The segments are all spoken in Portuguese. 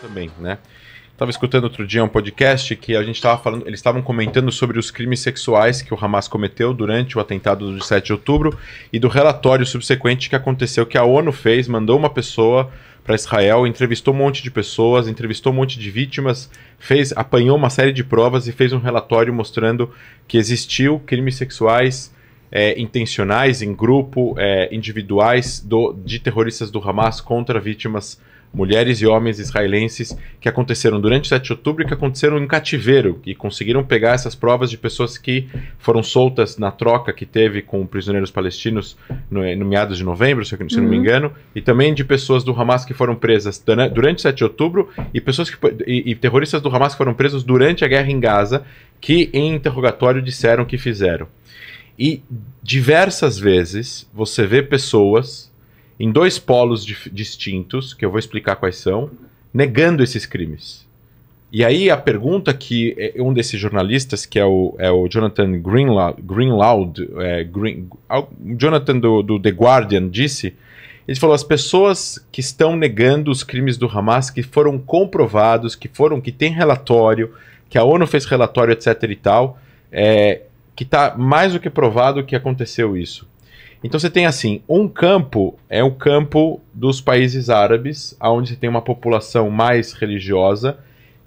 também, né? Estava escutando outro dia um podcast que a gente estava falando, eles estavam comentando sobre os crimes sexuais que o Hamas cometeu durante o atentado do 7 de outubro e do relatório subsequente que aconteceu que a ONU fez, mandou uma pessoa para Israel, entrevistou um monte de pessoas, entrevistou um monte de vítimas, fez, apanhou uma série de provas e fez um relatório mostrando que existiu crimes sexuais é, intencionais em grupo, é, individuais do, de terroristas do Hamas contra vítimas mulheres e homens israelenses que aconteceram durante 7 de outubro e que aconteceram em cativeiro, e conseguiram pegar essas provas de pessoas que foram soltas na troca que teve com prisioneiros palestinos no, eh, no meados de novembro, se, eu uhum. não me uhum. engano, e também de pessoas do Hamas que foram presas durante 7 de outubro e pessoas que, e, e terroristas do Hamas que foram presos durante a guerra em Gaza, que em interrogatório disseram que fizeram. E diversas vezes você vê pessoas em dois polos distintos, que eu vou explicar quais são, negando esses crimes. E aí a pergunta que é, um desses jornalistas, que é o, é o Jonathan Greenlaud, Greenlaud é, Green, Jonathan do, do, The Guardian, disse, ele falou, as pessoas que estão negando os crimes do Hamas, que foram comprovados, que foram, que tem relatório, que a ONU fez relatório, etc e tal, é, que está mais do que provado que aconteceu isso. Então você tem assim, um campo é o campo dos países árabes, onde você tem uma população mais religiosa,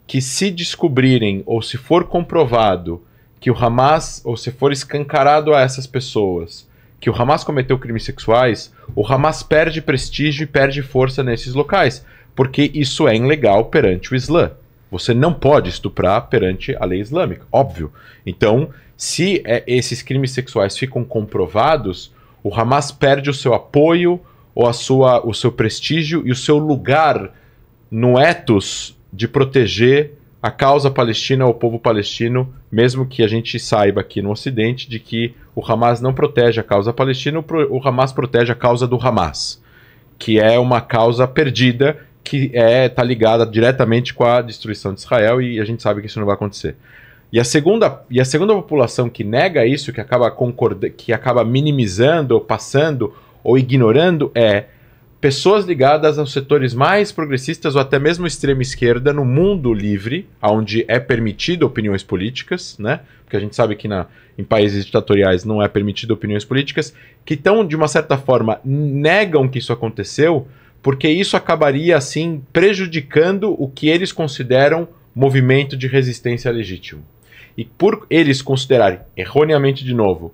que se descobrirem ou se for comprovado que o Hamas, ou se for escancarado a essas pessoas, que o Hamas cometeu crimes sexuais, o Hamas perde prestígio e perde força nesses locais, porque isso é ilegal perante o Islã. Você não pode estuprar perante a lei islâmica, óbvio. Então, se é, esses crimes sexuais ficam comprovados, o Hamas perde o seu apoio ou a sua, o seu prestígio e o seu lugar no ethos de proteger a causa palestina ou o povo palestino, mesmo que a gente saiba aqui no Ocidente de que o Hamas não protege a causa palestina, o Hamas protege a causa do Hamas, que é uma causa perdida que é tá ligada diretamente com a destruição de Israel e a gente sabe que isso não vai acontecer. E a segunda, e a segunda população que nega isso, que acaba, que acaba minimizando, ou passando, ou ignorando, é pessoas ligadas aos setores mais progressistas ou até mesmo extrema esquerda no mundo livre, onde é permitido opiniões políticas, né? Porque a gente sabe que na, em países ditatoriais não é permitido opiniões políticas, que estão, de uma certa forma, negam que isso aconteceu, porque isso acabaria, assim, prejudicando o que eles consideram movimento de resistência legítimo. E por eles considerarem, erroneamente de novo,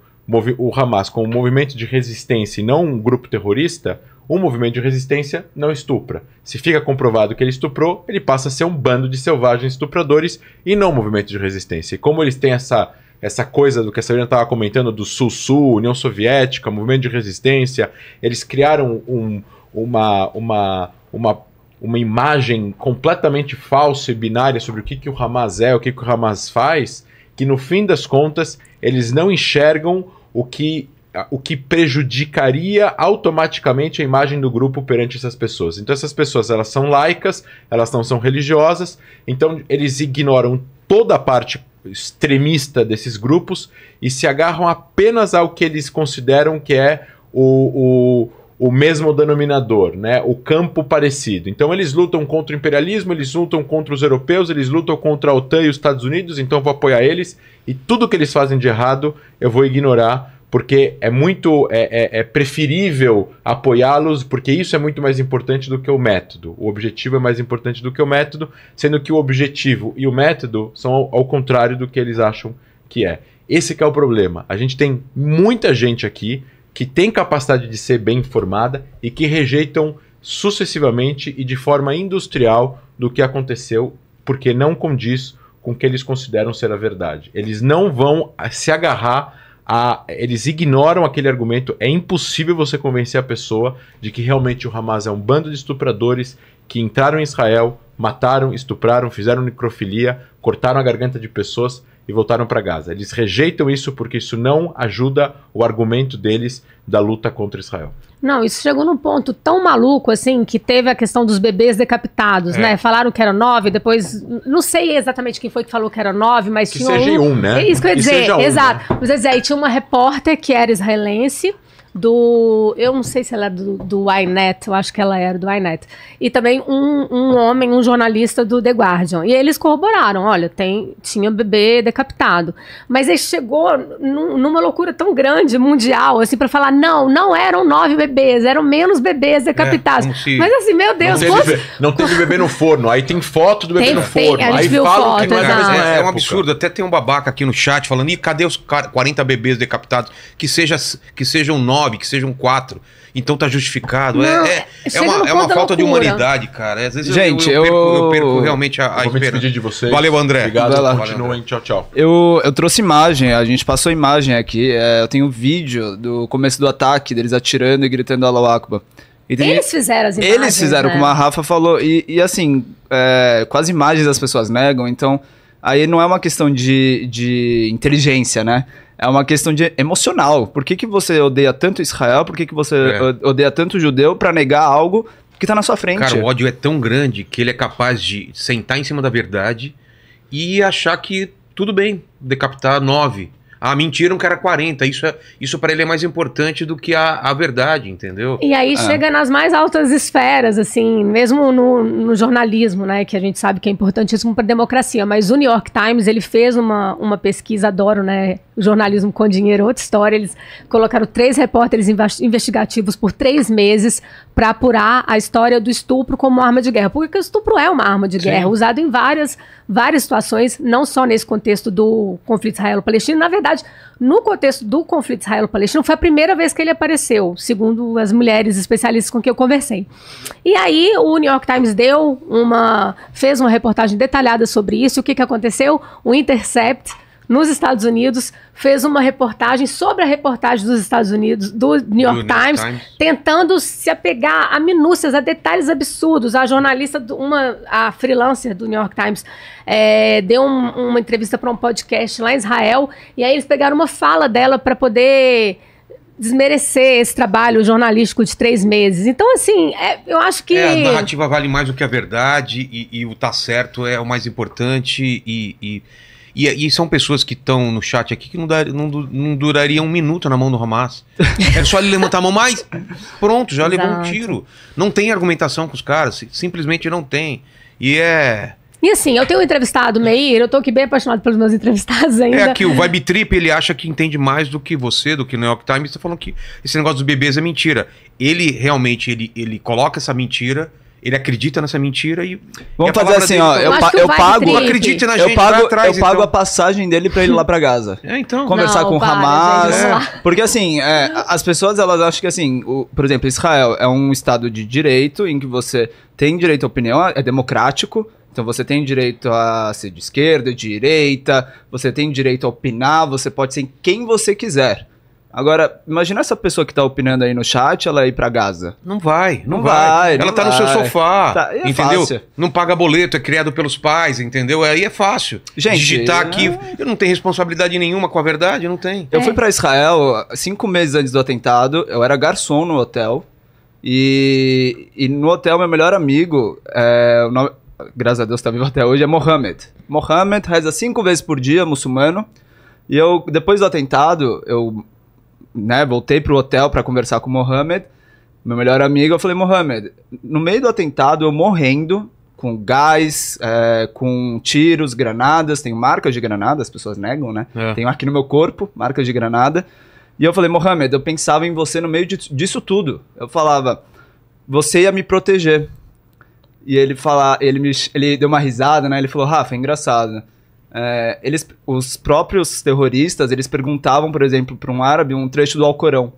o Hamas como um movimento de resistência e não um grupo terrorista, um movimento de resistência não estupra. Se fica comprovado que ele estuprou, ele passa a ser um bando de selvagens estupradores e não um movimento de resistência. E como eles têm essa essa coisa do que a Sabrina estava comentando do Sul-Sul, União Soviética, movimento de resistência, eles criaram um, uma, uma, uma uma imagem completamente falsa e binária sobre o que, que o Hamas é, o que, que o Hamas faz, que no fim das contas eles não enxergam o que, o que prejudicaria automaticamente a imagem do grupo perante essas pessoas. Então essas pessoas elas são laicas, elas não são religiosas, então eles ignoram toda a parte extremista desses grupos e se agarram apenas ao que eles consideram que é o, o o mesmo denominador, né? o campo parecido. Então eles lutam contra o imperialismo, eles lutam contra os europeus, eles lutam contra a OTAN e os Estados Unidos, então eu vou apoiar eles e tudo que eles fazem de errado eu vou ignorar porque é muito é, é, é preferível apoiá-los, porque isso é muito mais importante do que o método. O objetivo é mais importante do que o método, sendo que o objetivo e o método são ao, ao contrário do que eles acham que é. Esse que é o problema. A gente tem muita gente aqui que têm capacidade de ser bem informada e que rejeitam sucessivamente e de forma industrial do que aconteceu, porque não condiz com o que eles consideram ser a verdade. Eles não vão se agarrar a, eles ignoram aquele argumento. É impossível você convencer a pessoa de que realmente o Hamas é um bando de estupradores que entraram em Israel, mataram, estupraram, fizeram necrofilia, cortaram a garganta de pessoas e voltaram para Gaza. Eles rejeitam isso porque isso não ajuda o argumento deles da luta contra Israel. Não, isso chegou num ponto tão maluco assim que teve a questão dos bebês decapitados, é. né? Falaram que eram nove, depois não sei exatamente quem foi que falou que eram nove, mas que tinha seja um, um né? É isso que eu ia dizer, um, né? exato. Né? Mas é, e tinha uma repórter que era israelense do. Eu não sei se ela é do, do INET, eu acho que ela era do INET. E também um, um homem, um jornalista do The Guardian. E eles corroboraram: olha, tem, tinha bebê decapitado. Mas ele chegou num, numa loucura tão grande, mundial, assim, para falar: não, não eram nove bebês, eram menos bebês é, decapitados. É, se... Mas assim, meu Deus, não teve, não teve bebê no forno. Aí tem foto do bebê tem, no forno. Tem, aí falam foto, que não é, é, é um absurdo. Até tem um babaca aqui no chat falando: e cadê os 40 bebês decapitados? Que, seja, que sejam nove nove, que sejam quatro. Então tá justificado. É, não, é, é, uma, é uma falta de humanidade, cara. Às vezes Gente, eu, eu, eu... Perco, eu perco, realmente a, a vou esperança. Me de vocês. Valeu, André. Obrigado. Valeu, Continuem. Tchau, tchau. Eu, eu trouxe imagem, a gente passou imagem aqui. É, eu tenho um vídeo do começo do ataque, deles atirando e gritando Allahu Akbar. eles fizeram as imagens. Eles fizeram, né? como a Rafa falou. E, e assim, é, quase imagens as pessoas negam, então aí não é uma questão de, de inteligência, né? É uma questão de emocional. Por que, que você odeia tanto Israel? Por que, que você é. odeia tanto o judeu para negar algo que tá na sua frente? Cara, o ódio é tão grande que ele é capaz de sentar em cima da verdade e achar que tudo bem decapitar nove ah, mentiram que era 40. Isso, é, isso para ele é mais importante do que a, a verdade, entendeu? E aí ah. chega nas mais altas esferas, assim, mesmo no, no, jornalismo, né? Que a gente sabe que é importantíssimo para a democracia. Mas o New York Times, ele fez uma, uma pesquisa, adoro, né? Jornalismo com dinheiro, outra história. Eles colocaram três repórteres investigativos por três meses para apurar a história do estupro como arma de guerra. Porque o estupro é uma arma de Sim. guerra, usado em várias, várias situações, não só nesse contexto do conflito israelo-palestino. Na verdade, verdade, no contexto do conflito israelo-palestino, foi a primeira vez que ele apareceu, segundo as mulheres especialistas com quem eu conversei. E aí o New York Times deu uma. fez uma reportagem detalhada sobre isso, o que, que aconteceu? O Intercept nos Estados Unidos, fez uma reportagem sobre a reportagem dos Estados Unidos, do New York, New Times, Times, tentando se apegar a minúcias, a detalhes absurdos. A jornalista, uma, a freelancer do New York Times, é, deu um, uma entrevista para um podcast lá em Israel, e aí eles pegaram uma fala dela para poder desmerecer esse trabalho jornalístico de três meses. Então, assim, é, eu acho que. É, a narrativa vale mais do que a verdade, e, e o tá certo é o mais importante, e, e, e, e são pessoas que estão no chat aqui que não, dar, não, não duraria um minuto na mão do Hamas. Era é só ele levantar a mão, mais, pronto, já Exato. levou um tiro. Não tem argumentação com os caras, simplesmente não tem. E é. E assim, eu tenho um entrevistado, Meir, eu tô aqui bem apaixonado pelos meus entrevistados é ainda. É que o Vibe Trip, ele acha que entende mais do que você, do que o New York Times, tá falando que esse negócio dos bebês é mentira. Ele realmente, ele, ele coloca essa mentira ele acredita nessa mentira e. Vamos e fazer assim, dele, ó. Tá eu, eu, eu pago. acredite na gente eu pago, atrás, Eu então. pago a passagem dele pra ele ir lá pra Gaza. É, então. Conversar não, com o Hamas. É. Porque, assim, é, as pessoas elas acham que, assim, o, por exemplo, Israel é um estado de direito em que você tem direito à opinião, é democrático. Então você tem direito a ser de esquerda, de direita, você tem direito a opinar, você pode ser quem você quiser. Agora, imagina essa pessoa que tá opinando aí no chat, ela ir para Gaza. Não vai, não, não vai. vai. Ela não tá vai. no seu sofá, tá, é entendeu? Fácil. Não paga boleto, é criado pelos pais, entendeu? Aí é fácil. Gente, digitar é. aqui, eu não tenho responsabilidade nenhuma com a verdade, não tem. Eu é. fui para Israel cinco meses antes do atentado, eu era garçom no hotel. E, e no hotel, meu melhor amigo, é, nome, graças a Deus tá vivo até hoje, é Mohammed. Mohammed reza cinco vezes por dia, muçulmano. E eu, depois do atentado, eu né, voltei pro hotel para conversar com o Mohamed, meu melhor amigo, eu falei, Mohamed, no meio do atentado, eu morrendo, com gás, é, com tiros, granadas, tenho marcas de granada, as pessoas negam, né? É. Tenho aqui no meu corpo, marcas de granada. E eu falei, Mohamed, eu pensava em você no meio de, disso tudo. Eu falava, você ia me proteger. E ele fala, ele me, ele deu uma risada, né? Ele falou, Rafa, é engraçado é, eles, os próprios terroristas, eles perguntavam, por exemplo, para um árabe um trecho do Alcorão.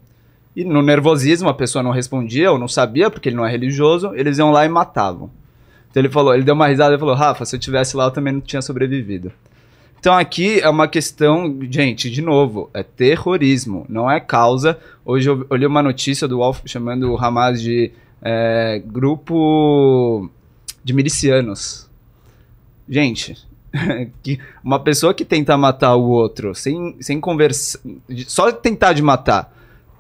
E no nervosismo a pessoa não respondia ou não sabia, porque ele não é religioso, eles iam lá e matavam. Então ele falou, ele deu uma risada e falou: "Rafa, se eu tivesse lá eu também não tinha sobrevivido". Então aqui é uma questão, gente, de novo, é terrorismo, não é causa. Hoje eu, eu li uma notícia do Wolf chamando o Hamas de é, grupo de milicianos. Gente, que uma pessoa que tenta matar o outro sem, sem conversar, só tentar de matar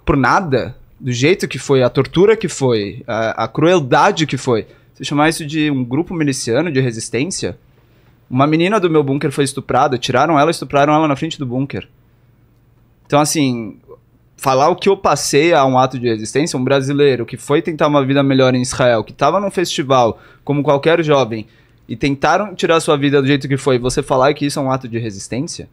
por nada, do jeito que foi, a tortura que foi, a, a crueldade que foi, se chamar isso de um grupo miliciano de resistência, uma menina do meu bunker foi estuprada, tiraram ela, estupraram ela na frente do bunker. Então, assim, falar o que eu passei a um ato de resistência, um brasileiro que foi tentar uma vida melhor em Israel, que estava num festival, como qualquer jovem, e tentaram tirar sua vida do jeito que foi, você falar que isso é um ato de resistência?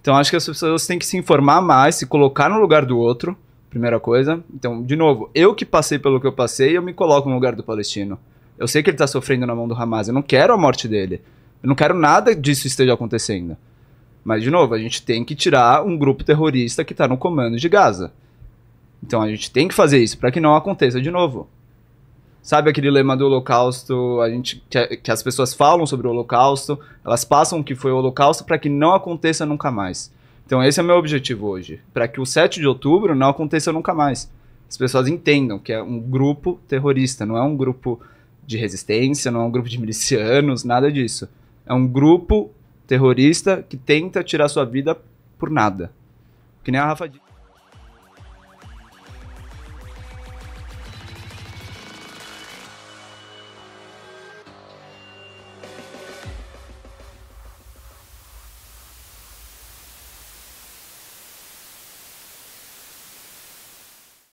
Então acho que as pessoas têm que se informar mais, se colocar no lugar do outro, primeira coisa. Então, de novo, eu que passei pelo que eu passei, eu me coloco no lugar do palestino. Eu sei que ele está sofrendo na mão do Hamas, eu não quero a morte dele. Eu não quero nada disso esteja acontecendo. Mas, de novo, a gente tem que tirar um grupo terrorista que está no comando de Gaza. Então a gente tem que fazer isso para que não aconteça de novo. Sabe aquele lema do Holocausto, a gente, que, que as pessoas falam sobre o Holocausto, elas passam o que foi o Holocausto para que não aconteça nunca mais. Então esse é o meu objetivo hoje, para que o 7 de outubro não aconteça nunca mais. As pessoas entendam que é um grupo terrorista, não é um grupo de resistência, não é um grupo de milicianos, nada disso. É um grupo terrorista que tenta tirar sua vida por nada. Que nem a Rafa disse.